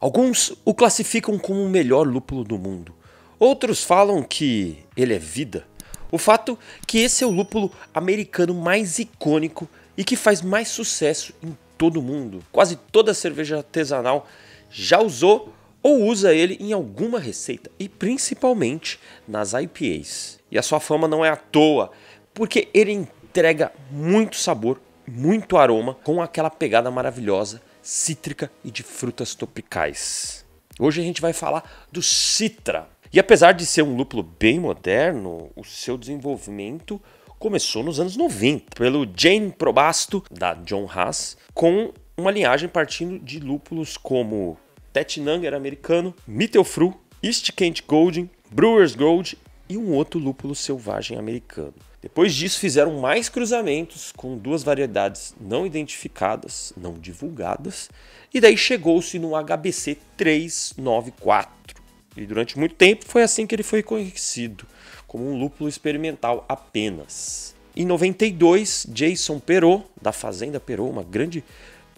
Alguns o classificam como o melhor lúpulo do mundo. Outros falam que ele é vida. O fato que esse é o lúpulo americano mais icônico e que faz mais sucesso em todo o mundo. Quase toda cerveja artesanal já usou ou usa ele em alguma receita e principalmente nas IPAs. E a sua fama não é à toa, porque ele entrega muito sabor, muito aroma com aquela pegada maravilhosa cítrica e de frutas tropicais. Hoje a gente vai falar do Citra. E apesar de ser um lúpulo bem moderno, o seu desenvolvimento começou nos anos 90 pelo Jane Probasto da John Haas, com uma linhagem partindo de lúpulos como Tetnanger americano, Mittelfru, East Kent Golden, Brewers Gold e um outro lúpulo selvagem americano. Depois disso, fizeram mais cruzamentos com duas variedades não identificadas, não divulgadas, e daí chegou-se no HBC 394. E durante muito tempo foi assim que ele foi conhecido, como um lúpulo experimental apenas. Em 92, Jason Perot, da Fazenda Perot, uma grande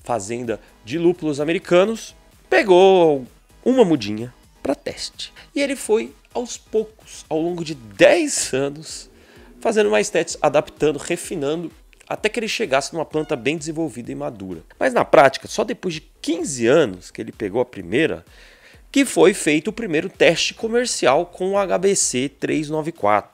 fazenda de lúpulos americanos, pegou uma mudinha para teste. E ele foi aos poucos, ao longo de 10 anos, fazendo mais testes, adaptando, refinando, até que ele chegasse numa planta bem desenvolvida e madura. Mas na prática, só depois de 15 anos que ele pegou a primeira, que foi feito o primeiro teste comercial com o HBC 394.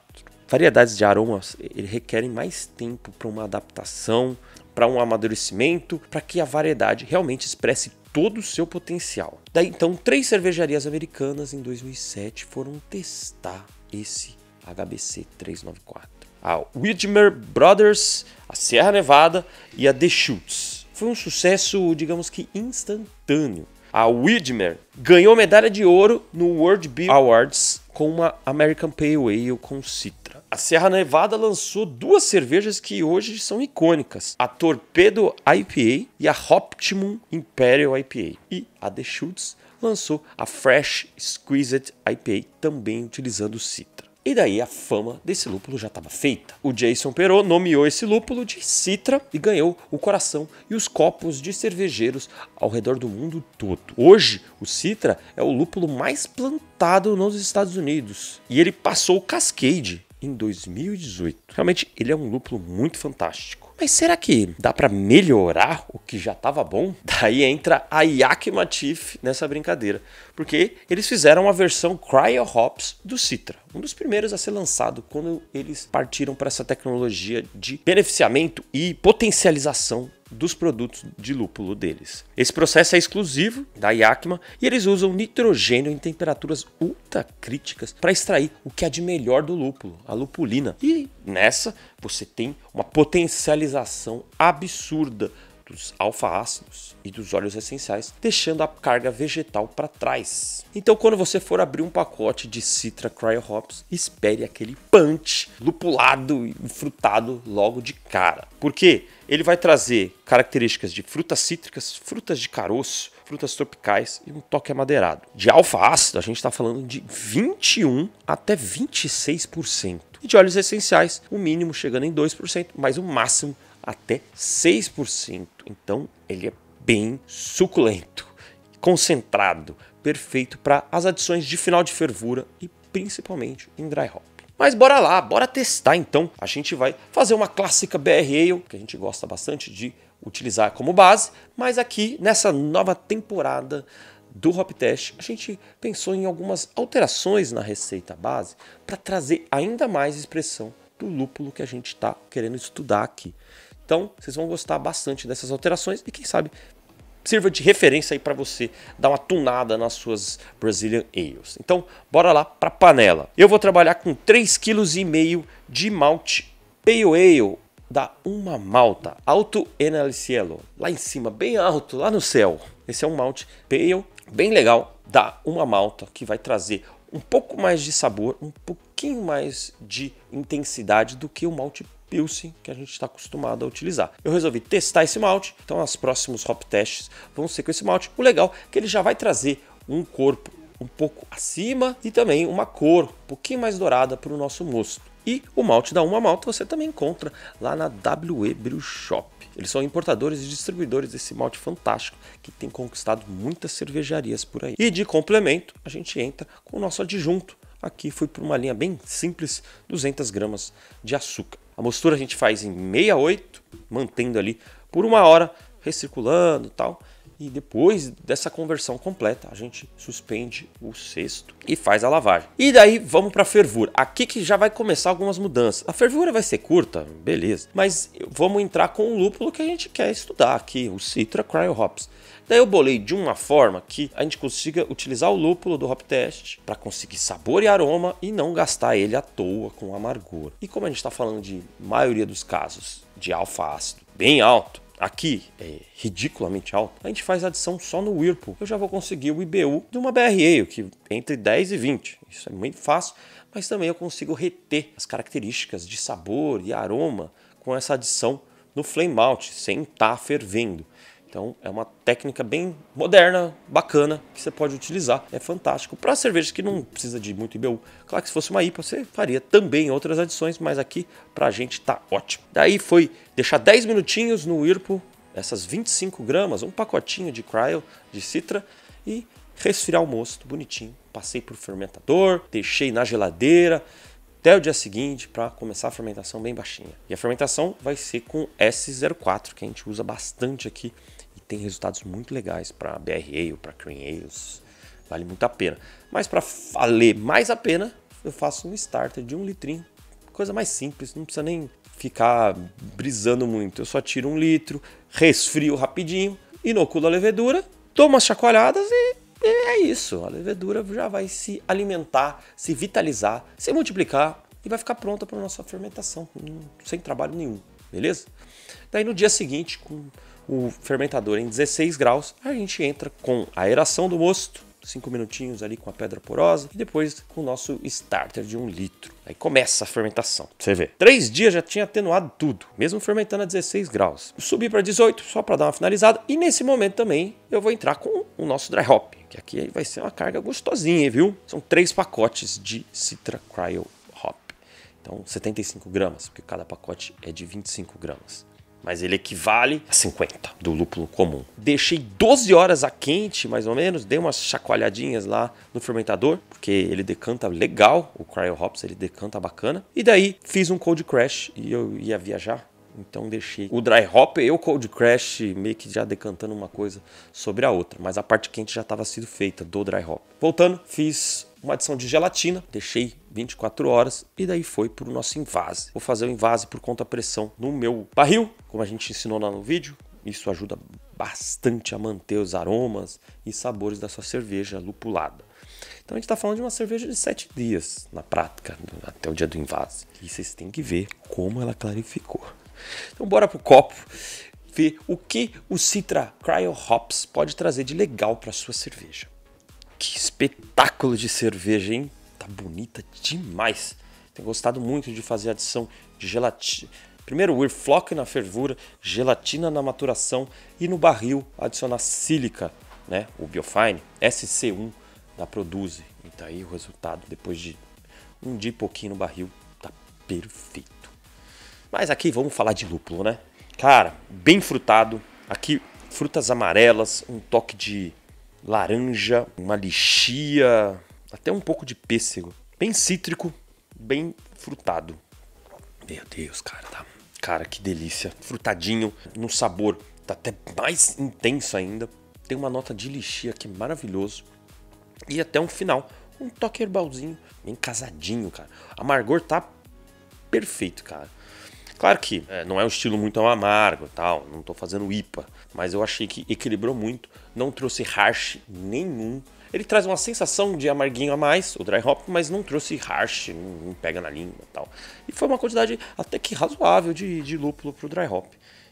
Variedades de aromas requerem mais tempo para uma adaptação, para um amadurecimento, para que a variedade realmente expresse todo o seu potencial. Daí então, três cervejarias americanas em 2007 foram testar esse HBC 394. A Widmer Brothers, a Sierra Nevada e a The Schultz. Foi um sucesso, digamos que instantâneo. A Widmer ganhou medalha de ouro no World Beer Awards com uma American Pale Ale com Citra. A Serra Nevada lançou duas cervejas que hoje são icônicas: a Torpedo IPA e a Optimum Imperial IPA. E a The Schultz lançou a Fresh Squeezed IPA, também utilizando citra. E daí a fama desse lúpulo já estava feita. O Jason Perot nomeou esse lúpulo de Citra e ganhou o coração e os copos de cervejeiros ao redor do mundo todo. Hoje, o Citra é o lúpulo mais plantado nos Estados Unidos e ele passou o Cascade, em 2018. Realmente, ele é um lúpulo muito fantástico. Mas será que dá para melhorar o que já estava bom? Daí entra a Yakima Matif nessa brincadeira, porque eles fizeram uma versão Cryo Hops do Citra, um dos primeiros a ser lançado quando eles partiram para essa tecnologia de beneficiamento e potencialização dos produtos de lúpulo deles. Esse processo é exclusivo da Yakima e eles usam nitrogênio em temperaturas ultra críticas para extrair o que há de melhor do lúpulo, a lupulina. E nessa você tem uma potencialização absurda dos alfa-ácidos e dos óleos essenciais, deixando a carga vegetal para trás. Então, quando você for abrir um pacote de Citra Cryo Hops, espere aquele punch lupulado e frutado logo de cara. Porque ele vai trazer características de frutas cítricas, frutas de caroço, frutas tropicais e um toque amadeirado. De alfa-ácido, a gente está falando de 21 até 26%. E de óleos essenciais, o mínimo chegando em 2%, mas o máximo até 6%. Então ele é bem suculento, concentrado, perfeito para as adições de final de fervura e principalmente em dry hop. Mas bora lá, bora testar então. A gente vai fazer uma clássica BR Ale, que a gente gosta bastante de utilizar como base, mas aqui nessa nova temporada do Hop Test, a gente pensou em algumas alterações na receita base para trazer ainda mais expressão do lúpulo que a gente está querendo estudar aqui. Então, vocês vão gostar bastante dessas alterações e quem sabe sirva de referência aí para você dar uma tunada nas suas Brazilian Ales. Então, bora lá para panela. Eu vou trabalhar com 3,5 kg de malte Pale Ale da Uma Malta, alto en el cielo, lá em cima, bem alto, lá no céu. Esse é um malte Pale, bem legal, da Uma Malta, que vai trazer um pouco mais de sabor, um pouquinho mais de intensidade do que o malte Pilsen que a gente está acostumado a utilizar. Eu resolvi testar esse malte, então os próximos hop tests vão ser com esse malte. O legal é que ele já vai trazer um corpo um pouco acima e também uma cor um pouquinho mais dourada para o nosso mosto. E o malte da Uma Malta você também encontra lá na WE Brew Shop. Eles são importadores e distribuidores desse malte fantástico que tem conquistado muitas cervejarias por aí. E de complemento, a gente entra com o nosso adjunto. Aqui fui por uma linha bem simples, 200 gramas de açúcar. A mostura a gente faz em 68, mantendo ali por uma hora, recirculando tal e depois dessa conversão completa, a gente suspende o cesto e faz a lavagem. E daí vamos para a fervura. Aqui que já vai começar algumas mudanças. A fervura vai ser curta, beleza, mas vamos entrar com o lúpulo que a gente quer estudar aqui, o Citra Cryo Hops. Daí eu bolei de uma forma que a gente consiga utilizar o lúpulo do Hop Test para conseguir sabor e aroma e não gastar ele à toa com amargor. E como a gente está falando de maioria dos casos de alfa ácido bem alto, aqui é ridiculamente alto, a gente faz adição só no Whirlpool. Eu já vou conseguir o IBU de uma BRE, que entre 10 e 20. Isso é muito fácil, mas também eu consigo reter as características de sabor e aroma com essa adição no flame out, sem estar tá fervendo. Então é uma técnica bem moderna, bacana, que você pode utilizar. É fantástico. Para cervejas que não precisa de muito IBU, claro que se fosse uma IPA você faria também outras adições, mas aqui para a gente tá ótimo. Daí foi deixar 10 minutinhos no Irpo, essas 25 gramas, um pacotinho de Cryo, de Citra e resfriar o mosto bonitinho. Passei para o fermentador, deixei na geladeira até o dia seguinte para começar a fermentação bem baixinha. E a fermentação vai ser com S04, que a gente usa bastante aqui tem resultados muito legais para BRA ou para Creamales. Vale muito a pena. Mas para valer mais a pena, eu faço um starter de um litrinho. Coisa mais simples, não precisa nem ficar brisando muito. Eu só tiro um litro, resfrio rapidinho, inoculo a levedura, dou umas chacoalhadas e é isso. A levedura já vai se alimentar, se vitalizar, se multiplicar e vai ficar pronta para nossa fermentação, hum, sem trabalho nenhum, beleza? Daí no dia seguinte, com o fermentador em 16 graus, a gente entra com a aeração do mosto, 5 minutinhos ali com a pedra porosa e depois com o nosso starter de 1 um litro. Aí começa a fermentação. Você vê. Três dias já tinha atenuado tudo, mesmo fermentando a 16 graus. Subi para 18 só para dar uma finalizada e nesse momento também eu vou entrar com o nosso dry hop, que aqui vai ser uma carga gostosinha, viu? São três pacotes de Citra Cryo Hop. Então 75 gramas, porque cada pacote é de 25 gramas mas ele equivale a 50 do lúpulo comum. Deixei 12 horas a quente, mais ou menos, dei umas chacoalhadinhas lá no fermentador, porque ele decanta legal, o Cryo Hops, ele decanta bacana. E daí fiz um cold crash e eu ia viajar então deixei o dry hop e o cold crash meio que já decantando uma coisa sobre a outra, mas a parte quente já estava sendo feita do dry hop. Voltando, fiz uma adição de gelatina, deixei 24 horas e daí foi para o nosso invase. Vou fazer o invase por conta pressão no meu barril, como a gente ensinou lá no vídeo. Isso ajuda bastante a manter os aromas e sabores da sua cerveja lupulada. Então a gente está falando de uma cerveja de 7 dias na prática, até o dia do invase. E vocês têm que ver como ela clarificou. Então bora pro copo ver o que o Citra Cryo Hops pode trazer de legal para sua cerveja. Que espetáculo de cerveja, hein? Tá bonita demais. Tenho gostado muito de fazer adição de gelatina. Primeiro o Irflock na fervura, gelatina na maturação e no barril adicionar sílica, né? O Biofine SC1 da Produce. E tá aí o resultado depois de um dia e pouquinho no barril, tá perfeito. Mas aqui vamos falar de lúpulo, né? Cara, bem frutado. Aqui frutas amarelas, um toque de laranja, uma lixia, até um pouco de pêssego. Bem cítrico, bem frutado. Meu Deus, cara, tá. Cara, que delícia. Frutadinho, no sabor tá até mais intenso ainda. Tem uma nota de lixia que maravilhoso. E até um final, um toque herbalzinho, bem casadinho, cara. Amargor tá perfeito, cara. Claro que é, não é um estilo muito amargo tal, não estou fazendo IPA, mas eu achei que equilibrou muito, não trouxe harsh nenhum. Ele traz uma sensação de amarguinho a mais, o dry hop, mas não trouxe harsh, não, não pega na língua e tal. E foi uma quantidade até que razoável de, de lúpulo pro dry hop.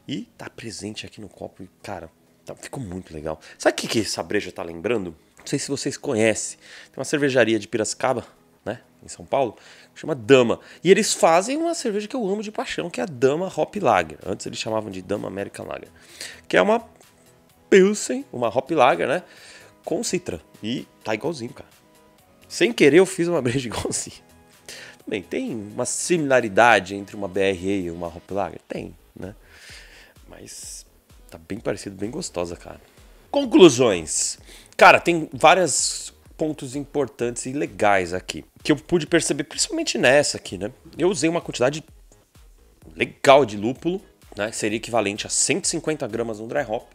E tá presente aqui no copo e, cara, tá, ficou muito legal. Sabe o que, que essa breja tá lembrando? Não sei se vocês conhecem. Tem uma cervejaria de Piracicaba né? Em São Paulo, chama Dama. E eles fazem uma cerveja que eu amo de paixão, que é a Dama Hop Lager. Antes eles chamavam de Dama American Lager, que é uma Pilsen, uma Hop Lager, né? Com citra. E tá igualzinho, cara. Sem querer eu fiz uma breja igualzinha. também tem uma similaridade entre uma BRE e uma Hop Lager? Tem, né? Mas tá bem parecido, bem gostosa, cara. Conclusões. Cara, tem várias pontos importantes e legais aqui, que eu pude perceber, principalmente nessa aqui, né? Eu usei uma quantidade legal de lúpulo, né? Seria equivalente a 150 gramas no dry hop,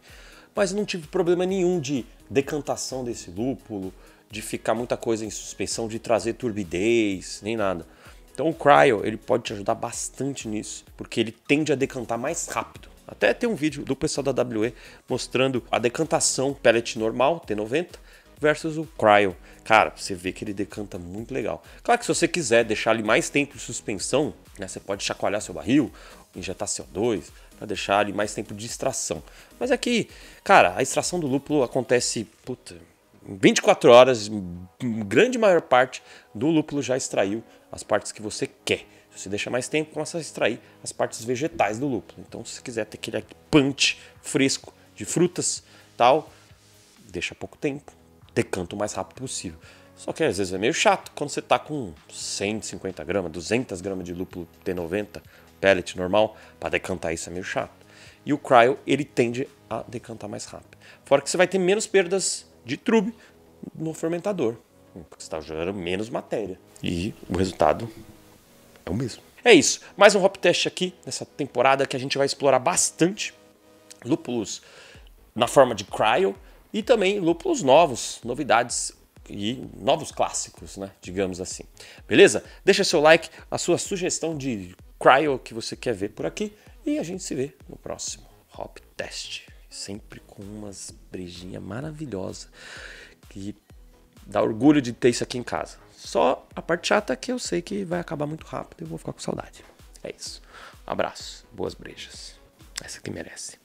mas não tive problema nenhum de decantação desse lúpulo, de ficar muita coisa em suspensão, de trazer turbidez, nem nada. Então o cryo ele pode te ajudar bastante nisso, porque ele tende a decantar mais rápido. Até tem um vídeo do pessoal da WE mostrando a decantação pellet normal T90 versus o Cryo. Cara, você vê que ele decanta muito legal. Claro que se você quiser deixar ele mais tempo de suspensão, né, você pode chacoalhar seu barril, injetar CO2, para deixar ali mais tempo de extração. Mas aqui, é cara, a extração do lúpulo acontece, puta, 24 horas, grande maior parte do lúpulo já extraiu as partes que você quer. Se você deixa mais tempo, começa a extrair as partes vegetais do lúpulo. Então, se você quiser ter aquele punch fresco de frutas, tal, deixa pouco tempo decanto o mais rápido possível. Só que às vezes é meio chato quando você tá com 150 gramas, 200 gramas de lúpulo T90, pellet normal, para decantar isso é meio chato. E o cryo, ele tende a decantar mais rápido. Fora que você vai ter menos perdas de trube no fermentador, porque você está gerando menos matéria. E o resultado é o mesmo. É isso, mais um hop test aqui nessa temporada que a gente vai explorar bastante lúpulos na forma de cryo, e também lúpulos novos, novidades e novos clássicos, né? Digamos assim. Beleza? Deixa seu like, a sua sugestão de cryo que você quer ver por aqui e a gente se vê no próximo Hop Test. Sempre com umas brejinhas maravilhosas que dá orgulho de ter isso aqui em casa. Só a parte chata é que eu sei que vai acabar muito rápido e eu vou ficar com saudade. É isso. Um abraço, boas brejas. Essa que merece.